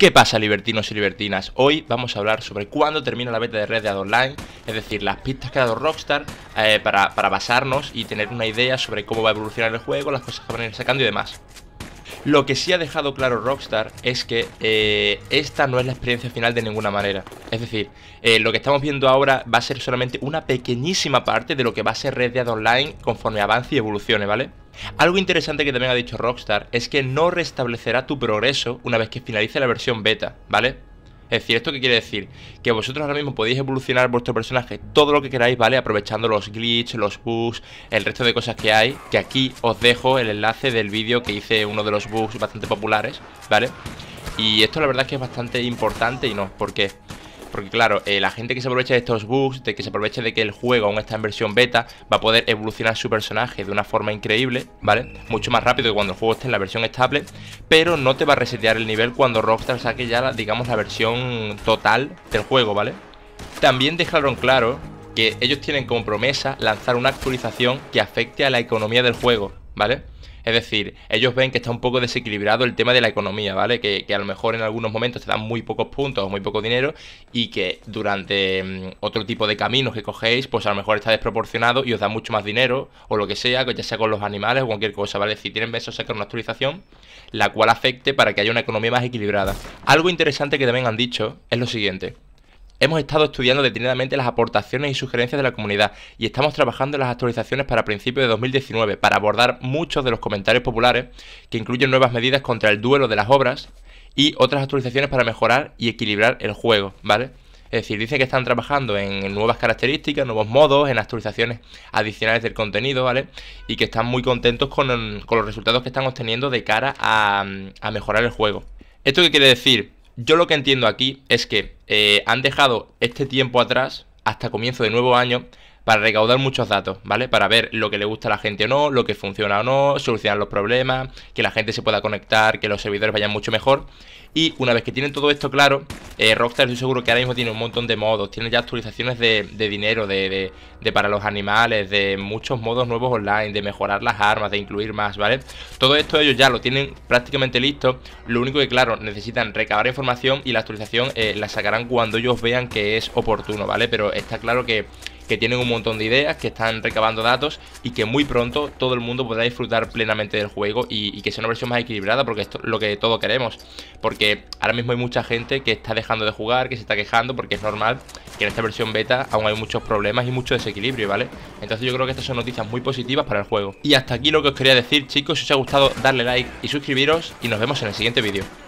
¿Qué pasa libertinos y libertinas? Hoy vamos a hablar sobre cuándo termina la beta de Red Dead Online, es decir, las pistas que ha dado Rockstar eh, para, para basarnos y tener una idea sobre cómo va a evolucionar el juego, las cosas que van a ir sacando y demás. Lo que sí ha dejado claro Rockstar es que eh, esta no es la experiencia final de ninguna manera. Es decir, eh, lo que estamos viendo ahora va a ser solamente una pequeñísima parte de lo que va a ser Red Online conforme avance y evolucione, ¿vale? Algo interesante que también ha dicho Rockstar es que no restablecerá tu progreso una vez que finalice la versión beta, ¿vale? Es decir, ¿esto qué quiere decir? Que vosotros ahora mismo podéis evolucionar vuestro personaje todo lo que queráis, ¿vale? Aprovechando los glitches, los bugs, el resto de cosas que hay. Que aquí os dejo el enlace del vídeo que hice uno de los bugs bastante populares, ¿vale? Y esto la verdad es que es bastante importante y no, porque... Porque claro, eh, la gente que se aprovecha de estos bugs, de que se aproveche de que el juego aún está en versión beta, va a poder evolucionar su personaje de una forma increíble, ¿vale? Mucho más rápido que cuando el juego esté en la versión estable, pero no te va a resetear el nivel cuando Rockstar saque ya, digamos, la versión total del juego, ¿vale? También dejaron claro que ellos tienen como promesa lanzar una actualización que afecte a la economía del juego, ¿vale? Es decir, ellos ven que está un poco desequilibrado el tema de la economía, ¿vale? Que, a lo mejor en algunos momentos te dan muy pocos puntos o muy poco dinero y que durante mm, otro tipo de caminos que cogéis, pues a lo mejor está desproporcionado y os da mucho más dinero o lo que sea, ya sea con los animales o cualquier cosa, ¿vale? Si tienen besos, sacar una actualización la cual afecte para que haya una economía más equilibrada. Algo interesante que también han dicho es lo siguiente. Hemos estado estudiando detenidamente las aportaciones y sugerencias de la comunidad y estamos trabajando en las actualizaciones para principios de 2019 para abordar muchos de los comentarios populares que incluyen nuevas medidas contra el duelo de las obras y otras actualizaciones para mejorar y equilibrar el juego, ¿vale? Es decir, dicen que están trabajando en nuevas características, nuevos modos, en actualizaciones adicionales del contenido, ¿vale? Y que están muy contentos con, los resultados que están obteniendo de cara a, a mejorar el juego. ¿Esto qué quiere decir? yo lo que entiendo aquí es que eh, han dejado este tiempo atrás, hasta comienzo de nuevo año, para recaudar muchos datos, ¿vale? Para ver lo que le gusta a la gente o no, lo que funciona o no, solucionar los problemas, que la gente se pueda conectar, que los servidores vayan mucho mejor. Y una vez que tienen todo esto claro, eh, Rockstar estoy seguro que ahora mismo tiene un montón de modos, tiene ya actualizaciones de, dinero, de, para los animales, de muchos modos nuevos online, de mejorar las armas, de incluir más, ¿vale? Todo esto ellos ya lo tienen prácticamente listo, lo único que claro, necesitan recabar información y la actualización eh, la sacarán cuando ellos vean que es oportuno, ¿vale? Pero está claro que que tienen un montón de ideas, que están recabando datos y que muy pronto todo el mundo podrá disfrutar plenamente del juego y, que sea una versión más equilibrada, porque esto es lo que todos queremos. Porque ahora mismo hay mucha gente que está dejando de jugar, que se está quejando, porque es normal que en esta versión beta aún hay muchos problemas y mucho desequilibrio, ¿vale? Entonces yo creo que estas son noticias muy positivas para el juego. Y hasta aquí lo que os quería decir, chicos. Si os ha gustado, darle like y suscribiros y nos vemos en el siguiente vídeo.